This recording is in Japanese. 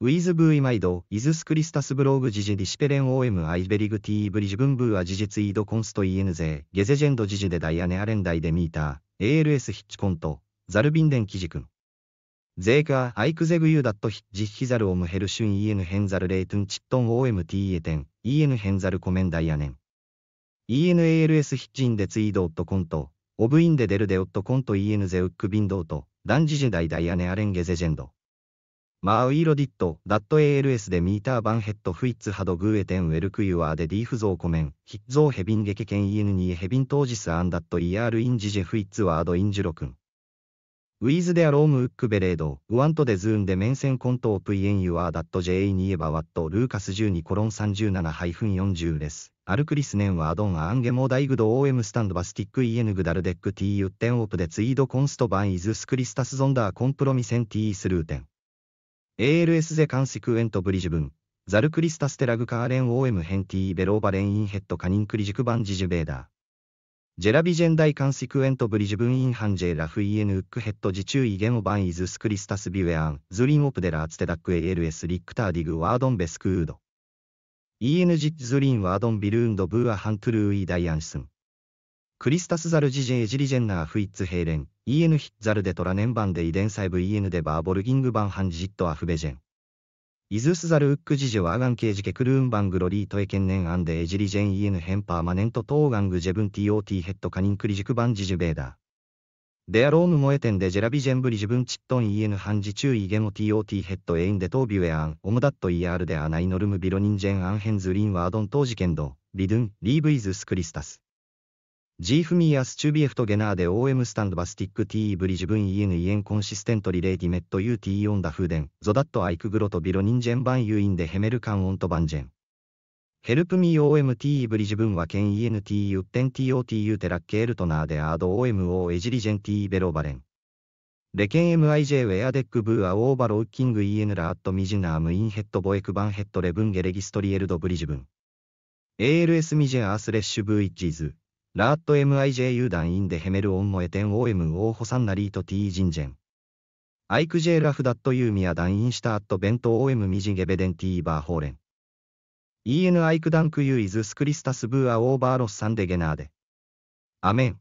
ウィズブーイマイド、イズスクリスタスブローグジジディシペレンオーエムアイベリグティーブリジブンブーアジジツイードコンストイエヌゼゲゼジェンドジジデダイアネアレンダイデミーター、ALS ヒッチコント、ザルビンデンキジ君。ゼーカー、アイクゼグユーダットヒッジヒザルオムヘルシュンイエヌヘンザルレイトゥンチットンオーエムティーエテン、イエヌヘンザルコメンダイアネン。ENALS ヒッチンデツイードオットコント、オブインデデルデオットコントイエヌゼウックビンドート、ダンジジダイダイアネアレンゲゼジェンド。マウイロディット、ダット ALS でミーターバンヘッドフイッツハドグーエテンウェルクユアーでディーフゾーコメン、ヒッゾーヘビンゲケケンイエヌニエヘビントージスアンダットイアールインジジェフイッツワードインジロ君。ウィズデアロームウックベレード、ウワントデズーンでメンセンコントオプイエンユアーダットジ JA ニエバワットルーカス12コロン37-40レス、アルクリスネンワードンアンゲモダイグドオーエムスタンドバスティックイエヌグダルデックティーユッテンオプでツイードコンストバンイズスクリスタスゾンダーコンプロミセンティースルーテン。ALS ゼカンシクエントブリジュブン、ザルクリスタステラグカーレン OM ヘンティーベローバレンインヘッドカニンクリジクバンジジュベーダー。ジェラビジェンダイカンシクエントブリジュブンインハンジェラフイエヌウックヘッドジューイゲモバンイズスクリスタスビウェアン、ズリンオプデラーツテダック ALS リックターディグワードンベスクウード。EN ジッズリンワードンビルーンドブーアハントゥルーイダイアンシスン。クリスタスザルジジェエジリジェンナーフイッツヘイレン、イエヌヒッザルデトラネンバンデイデンサイブイエヌデバーボルギングバンハンジジットアフベジェン。イズスザルウックジジェワーガンケージケクルーンバングロリートエケンネンアンデエジリジェンイエヌヘンパーマネントトーガングジェブンティオーティヘッドカニンクリジクバンジジュベーダー。デアローヌモエテンデジェラビジェンブリジブンチットンイエヌハンジチューイゲモティーティヘッドエインデトービュエアン、オムダットイヤールデアナイノルムビロニンジェンアンヘンズリンワードントージケンド、ビドゥン、リーブイズスクリスタス。ジーフミーアスチュービエフトゲナーデ OM スタンドバスティック T ブリジブンイエヌイエンコンシステントリレーディメット UT オンダフーデンゾダットアイクグロトビロニンジェンバンユインでヘメルカンオントバンジェンヘルプミー OMT ブリジブンはケンイ ENT ユッテン TOTU テラッケールトナーデアード OMO エジリジェン T ベローバレンレケン MIJ ウェアデックブーアオーバロウッキングイエヌラアットミジナームインヘッドボエクバンヘッドレブンゲレギストリエルドブリジブン ALS ミジェアースレッシュブーイッジーズラーット MIJU 団員でヘメルオンモエテン OM オーホサンナリート T ジンジェン。アイクジェラフダットユーミア団員したアット弁当 OM ミジゲベデンティバーホーレン。EN アイクダンクユーイズスクリスタスブーアオーバーロスサンデゲナーデ。アメン。